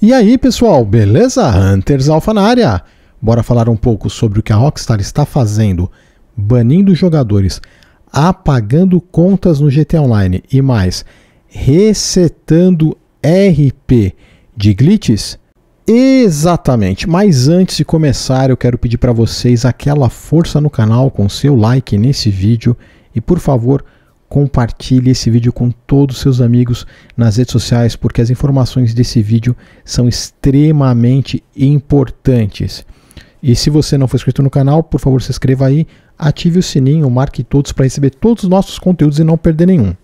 E aí, pessoal, beleza? Hunters Alpha na área. Bora falar um pouco sobre o que a Rockstar está fazendo, banindo jogadores, apagando contas no GTA Online e mais, resetando RP de glitches? Exatamente, mas antes de começar, eu quero pedir para vocês aquela força no canal com seu like nesse vídeo e por favor, compartilhe esse vídeo com todos os seus amigos nas redes sociais, porque as informações desse vídeo são extremamente importantes. E se você não for inscrito no canal, por favor, se inscreva aí, ative o sininho, marque todos para receber todos os nossos conteúdos e não perder nenhum.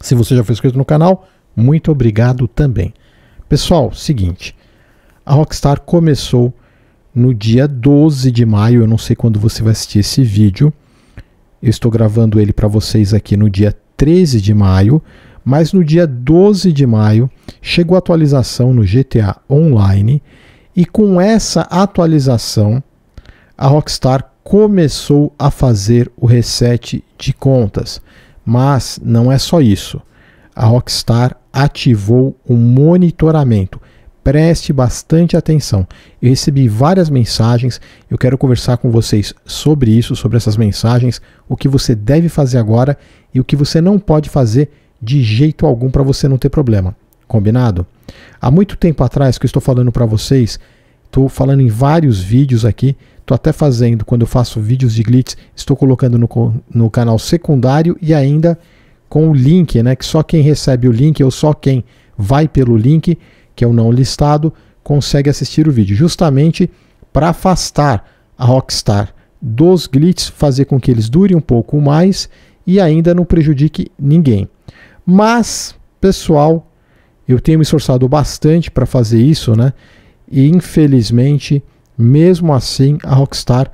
Se você já foi inscrito no canal, muito obrigado também. Pessoal, seguinte, a Rockstar começou no dia 12 de maio, eu não sei quando você vai assistir esse vídeo, eu estou gravando ele para vocês aqui no dia 13 de maio, mas no dia 12 de maio chegou a atualização no GTA Online e com essa atualização a Rockstar começou a fazer o reset de contas. Mas não é só isso. A Rockstar ativou o monitoramento preste bastante atenção. Eu recebi várias mensagens, eu quero conversar com vocês sobre isso, sobre essas mensagens, o que você deve fazer agora e o que você não pode fazer de jeito algum para você não ter problema. Combinado? Há muito tempo atrás que eu estou falando para vocês, estou falando em vários vídeos aqui, estou até fazendo, quando eu faço vídeos de glitch, estou colocando no, no canal secundário e ainda com o link, né? Que só quem recebe o link ou só quem vai pelo link que é o não listado, consegue assistir o vídeo, justamente para afastar a Rockstar dos glitches, fazer com que eles durem um pouco mais e ainda não prejudique ninguém. Mas, pessoal, eu tenho me esforçado bastante para fazer isso, né? E infelizmente, mesmo assim, a Rockstar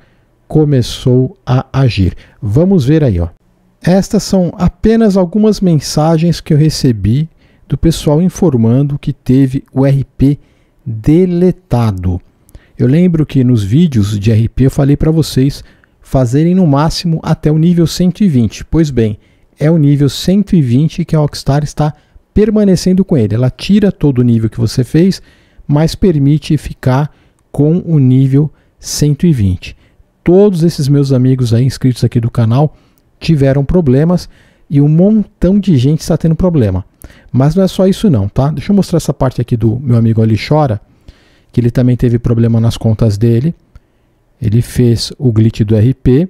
começou a agir. Vamos ver aí, ó. Estas são apenas algumas mensagens que eu recebi do pessoal informando que teve o RP deletado. Eu lembro que nos vídeos de RP eu falei para vocês fazerem no máximo até o nível 120. Pois bem, é o nível 120 que a Rockstar está permanecendo com ele. Ela tira todo o nível que você fez, mas permite ficar com o nível 120. Todos esses meus amigos aí inscritos aqui do canal tiveram problemas e um montão de gente está tendo problema. Mas não é só isso não, tá? Deixa eu mostrar essa parte aqui do meu amigo ali chora, que ele também teve problema nas contas dele. Ele fez o glitch do RP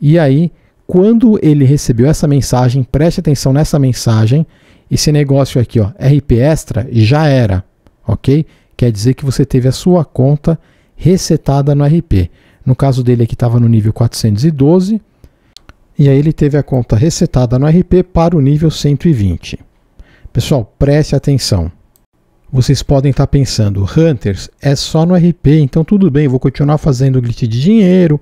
e aí quando ele recebeu essa mensagem, preste atenção nessa mensagem, esse negócio aqui, ó, RP extra já era, OK? Quer dizer que você teve a sua conta resetada no RP. No caso dele aqui estava no nível 412 e aí ele teve a conta resetada no RP para o nível 120. Pessoal, preste atenção. Vocês podem estar pensando, Hunters é só no RP, então tudo bem, vou continuar fazendo glitch de dinheiro,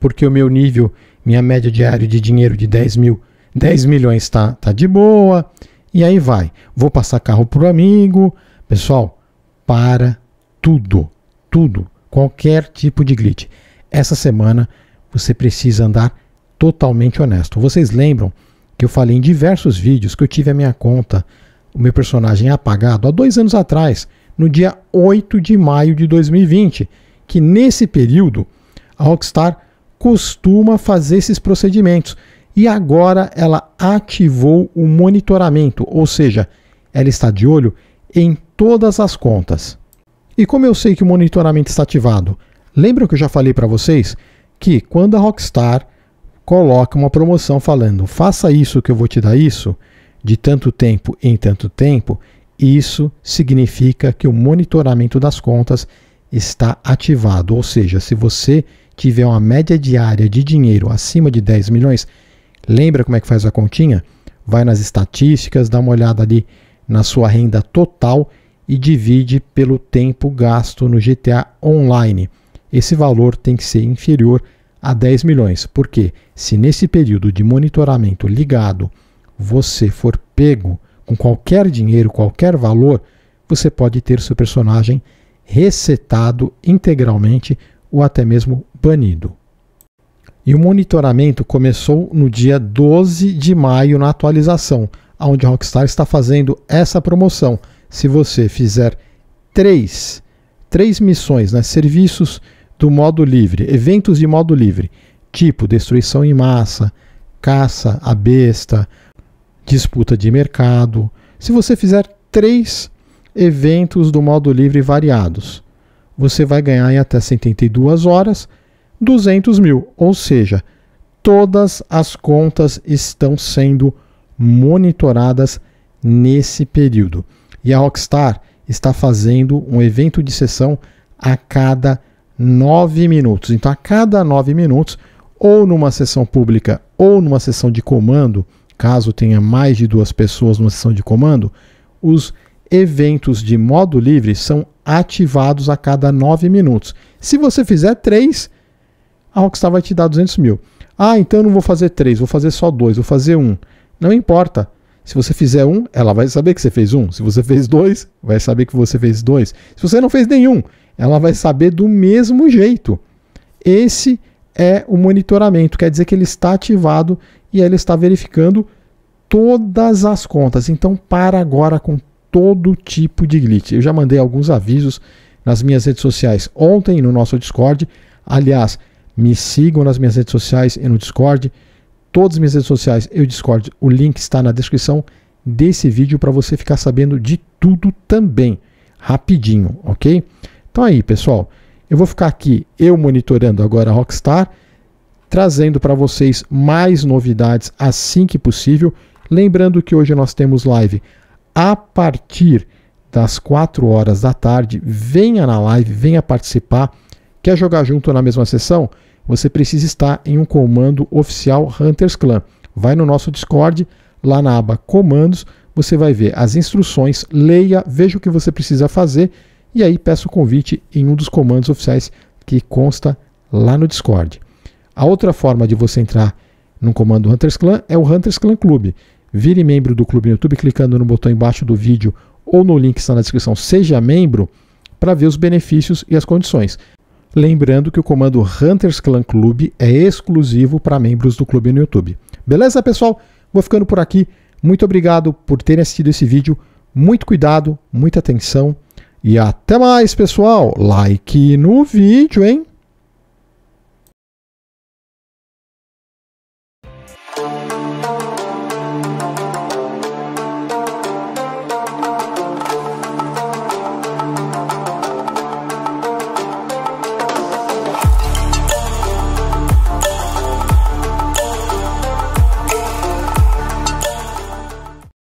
porque o meu nível, minha média diária de dinheiro de 10 mil, 10 milhões está, tá de boa, e aí vai. Vou passar carro pro amigo. Pessoal, para tudo, tudo, qualquer tipo de glitch. Essa semana você precisa andar totalmente honesto. Vocês lembram que eu falei em diversos vídeos que eu tive a minha conta o meu personagem é apagado há dois anos atrás, no dia 8 de maio de 2020, que nesse período a Rockstar costuma fazer esses procedimentos e agora ela ativou o monitoramento, ou seja, ela está de olho em todas as contas. E como eu sei que o monitoramento está ativado? Lembra que eu já falei para vocês que quando a Rockstar coloca uma promoção falando faça isso que eu vou te dar isso, de tanto tempo em tanto tempo, isso significa que o monitoramento das contas está ativado. Ou seja, se você tiver uma média diária de dinheiro acima de 10 milhões, lembra como é que faz a continha? Vai nas estatísticas, dá uma olhada ali na sua renda total e divide pelo tempo gasto no GTA Online. Esse valor tem que ser inferior a 10 milhões, porque se nesse período de monitoramento ligado você for pego com qualquer dinheiro, qualquer valor, você pode ter seu personagem resetado integralmente ou até mesmo banido. E o monitoramento começou no dia 12 de maio na atualização, onde a Rockstar está fazendo essa promoção. Se você fizer três, três missões, né, serviços do modo livre, eventos de modo livre, tipo destruição em massa, caça à besta, disputa de mercado. Se você fizer três eventos do modo livre variados, você vai ganhar em até 72 horas 200 mil. Ou seja, todas as contas estão sendo monitoradas nesse período. E a Rockstar está fazendo um evento de sessão a cada nove minutos. Então, a cada nove minutos, ou numa sessão pública ou numa sessão de comando, Caso tenha mais de duas pessoas numa sessão de comando, os eventos de modo livre são ativados a cada nove minutos. Se você fizer três, a Rockstar vai te dar 200 mil. Ah, então eu não vou fazer três, vou fazer só dois, vou fazer Um. Não importa. Se você fizer um, ela vai saber que você fez um. Se você fez dois, vai saber que você fez dois. Se você não fez nenhum, ela vai saber do mesmo jeito. Esse é o monitoramento, quer dizer que ele está ativado e aí ele está verificando todas as contas. Então, para agora com todo tipo de glitch. Eu já mandei alguns avisos nas minhas redes sociais ontem no nosso Discord. Aliás, me sigam nas minhas redes sociais e no Discord. Todas as minhas redes sociais e o Discord, o link está na descrição desse vídeo para você ficar sabendo de tudo também, rapidinho, ok? Então aí, pessoal, eu vou ficar aqui eu monitorando agora a Rockstar trazendo para vocês mais novidades assim que possível. Lembrando que hoje nós temos live a partir das 4 horas da tarde. Venha na live, venha participar. Quer jogar junto na mesma sessão? Você precisa estar em um comando oficial Hunters Clan. Vai no nosso Discord, lá na aba Comandos, você vai ver as instruções, leia, veja o que você precisa fazer e aí peça o convite em um dos comandos oficiais que consta lá no Discord. A outra forma de você entrar no comando Hunters Clan é o Hunters Clan Clube. Vire membro do clube no YouTube clicando no botão embaixo do vídeo ou no link que está na descrição. Seja membro para ver os benefícios e as condições. Lembrando que o comando Hunters Clan Clube é exclusivo para membros do clube no YouTube. Beleza, pessoal? Vou ficando por aqui. Muito obrigado por terem assistido esse vídeo. Muito cuidado, muita atenção e até mais, pessoal. Like no vídeo, hein?